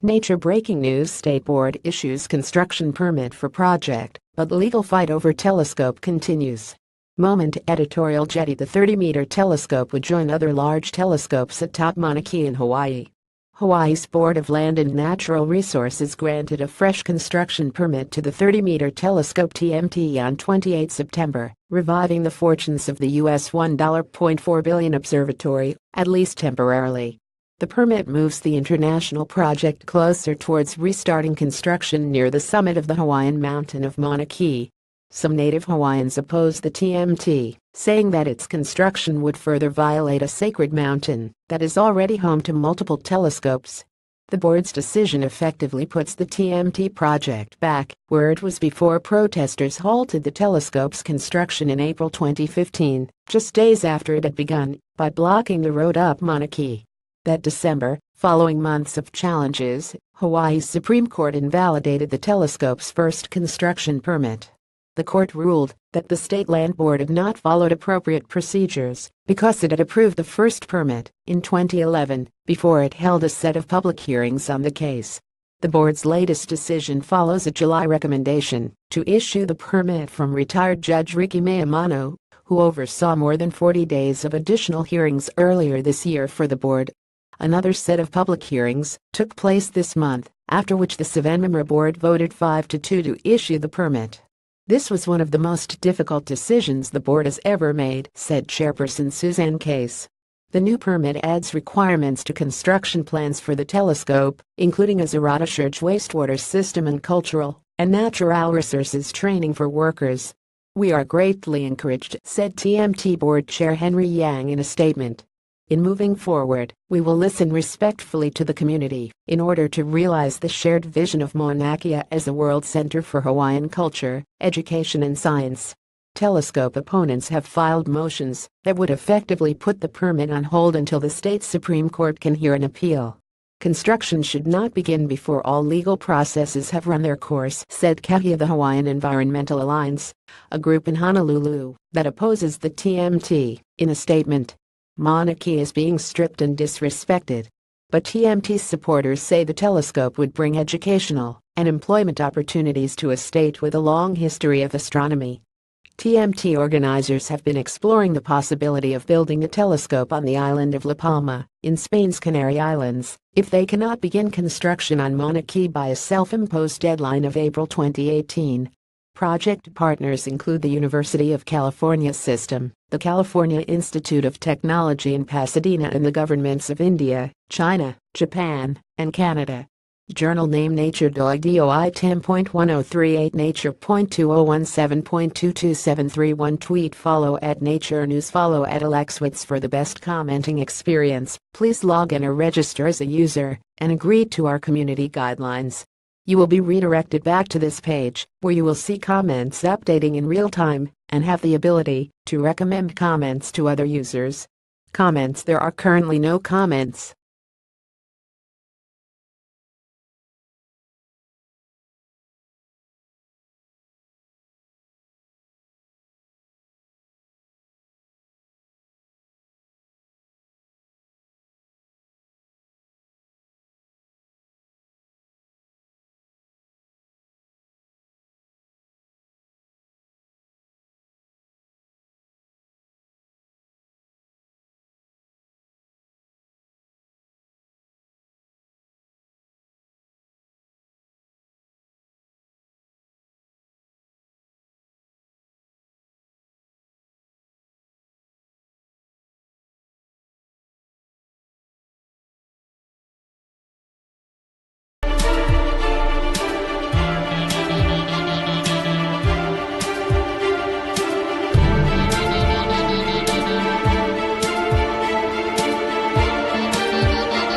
Nature breaking news State Board issues construction permit for project, but legal fight over telescope continues. Moment editorial jetty The 30-meter telescope would join other large telescopes atop Mauna Kea in Hawaii. Hawaii's Board of Land and Natural Resources granted a fresh construction permit to the 30-meter telescope TMT on 28 September, reviving the fortunes of the U.S. $1.4 billion observatory, at least temporarily. The permit moves the international project closer towards restarting construction near the summit of the Hawaiian mountain of Mauna Kea. Some native Hawaiians oppose the TMT, saying that its construction would further violate a sacred mountain that is already home to multiple telescopes. The board's decision effectively puts the TMT project back where it was before protesters halted the telescope's construction in April 2015, just days after it had begun, by blocking the road up Mauna Kea that December, following months of challenges, Hawaii's Supreme Court invalidated the telescope's first construction permit. The court ruled that the State Land Board had not followed appropriate procedures because it had approved the first permit in 2011 before it held a set of public hearings on the case. The board's latest decision follows a July recommendation to issue the permit from retired Judge Ricky Mayamano, who oversaw more than 40 days of additional hearings earlier this year for the board Another set of public hearings took place this month, after which the Savanmemra board voted 5 to 2 to issue the permit. This was one of the most difficult decisions the board has ever made, said Chairperson Suzanne Case. The new permit adds requirements to construction plans for the telescope, including a Church wastewater system and cultural and natural resources training for workers. We are greatly encouraged, said TMT Board Chair Henry Yang in a statement. In moving forward, we will listen respectfully to the community in order to realize the shared vision of Mauna as a world center for Hawaiian culture, education and science. Telescope opponents have filed motions that would effectively put the permit on hold until the state Supreme Court can hear an appeal. Construction should not begin before all legal processes have run their course, said Kahia the Hawaiian Environmental Alliance, a group in Honolulu that opposes the TMT, in a statement monarchy is being stripped and disrespected. But TMT supporters say the telescope would bring educational and employment opportunities to a state with a long history of astronomy. TMT organizers have been exploring the possibility of building a telescope on the island of La Palma, in Spain's Canary Islands, if they cannot begin construction on Mauna Kea by a self-imposed deadline of April 2018. Project partners include the University of California System, the California Institute of Technology in Pasadena and the governments of India, China, Japan, and Canada. Journal name Nature DOI 10.1038 Nature.2017.22731 Tweet follow at Nature News Follow at Alexwitz for the best commenting experience. Please log in or register as a user and agree to our community guidelines you will be redirected back to this page, where you will see comments updating in real time, and have the ability to recommend comments to other users. Comments There are currently no comments.